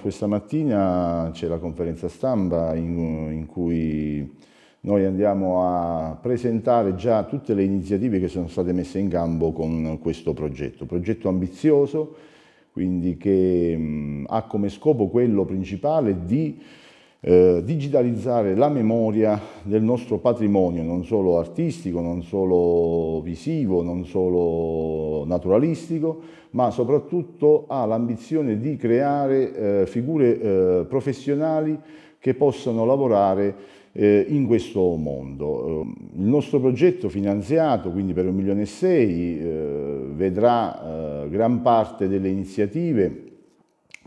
questa mattina c'è la conferenza stampa in, in cui noi andiamo a presentare già tutte le iniziative che sono state messe in campo con questo progetto. Progetto ambizioso, quindi che mh, ha come scopo quello principale di eh, digitalizzare la memoria del nostro patrimonio, non solo artistico, non solo visivo, non solo naturalistico, ma soprattutto ha l'ambizione di creare eh, figure eh, professionali che possano lavorare eh, in questo mondo. Eh, il nostro progetto finanziato, quindi per un milione e sei, eh, vedrà gran parte delle iniziative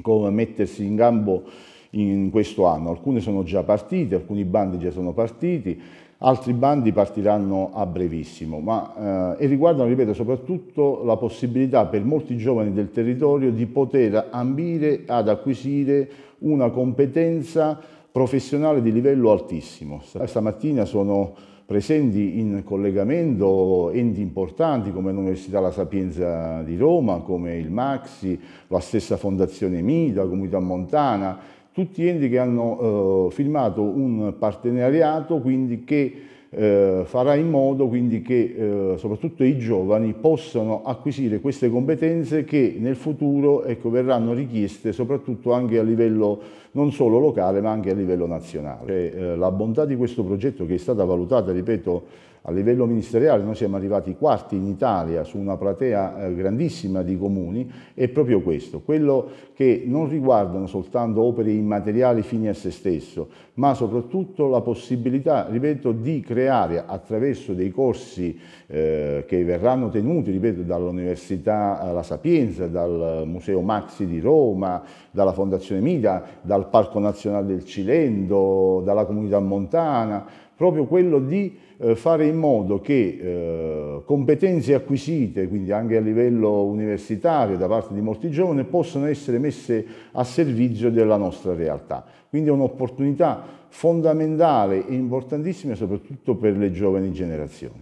come mettersi in gambo in questo anno. Alcune sono già partite, alcuni bandi già sono partiti, altri bandi partiranno a brevissimo, ma, eh, e riguardano, ripeto, soprattutto la possibilità per molti giovani del territorio di poter ambire ad acquisire una competenza professionale di livello altissimo. Stamattina sono presenti in collegamento enti importanti come l'Università La Sapienza di Roma, come il Maxi, la stessa Fondazione Mida, Comunità Montana, tutti enti che hanno eh, firmato un partenariato quindi che eh, farà in modo quindi, che eh, soprattutto i giovani possano acquisire queste competenze che nel futuro ecco, verranno richieste soprattutto anche a livello non solo locale ma anche a livello nazionale. Cioè, eh, la bontà di questo progetto che è stata valutata, ripeto, a livello ministeriale noi siamo arrivati quarti in Italia su una platea eh, grandissima di comuni, è proprio questo, quello che non riguardano soltanto opere immateriali fini a se stesso, ma soprattutto la possibilità, ripeto, di creare attraverso dei corsi eh, che verranno tenuti, ripeto, dall'Università eh, La Sapienza, dal Museo Maxi di Roma, dalla Fondazione Mida, dal Parco Nazionale del Cilento, dalla Comunità Montana, proprio quello di eh, fare in modo che eh, competenze acquisite, quindi anche a livello universitario da parte di molti giovani, possano essere messe a servizio della nostra realtà. Quindi è un'opportunità fondamentale e importantissima soprattutto per le giovani generazioni.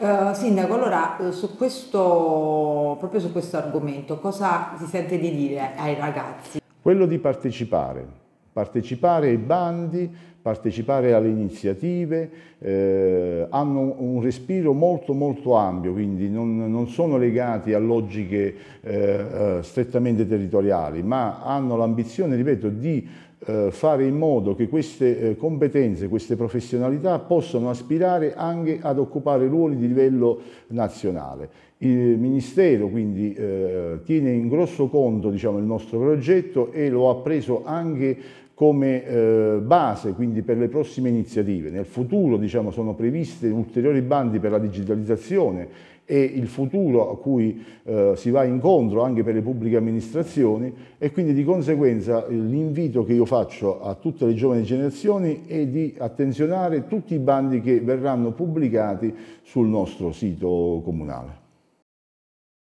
Uh, sindaco, allora su questo, proprio su questo argomento, cosa si sente di dire ai ragazzi? Quello di partecipare, partecipare ai bandi, partecipare alle iniziative, eh, hanno un respiro molto molto ampio, quindi non, non sono legati a logiche eh, eh strettamente territoriali, ma hanno l'ambizione, ripeto, di eh, fare in modo che queste eh, competenze, queste professionalità possano aspirare anche ad occupare ruoli di livello nazionale. Il Ministero quindi eh, tiene in grosso conto diciamo, il nostro progetto e lo ha preso anche come eh, base quindi per le prossime iniziative. Nel futuro diciamo, sono previste ulteriori bandi per la digitalizzazione e il futuro a cui eh, si va incontro anche per le pubbliche amministrazioni e quindi di conseguenza l'invito che io faccio a tutte le giovani generazioni è di attenzionare tutti i bandi che verranno pubblicati sul nostro sito comunale.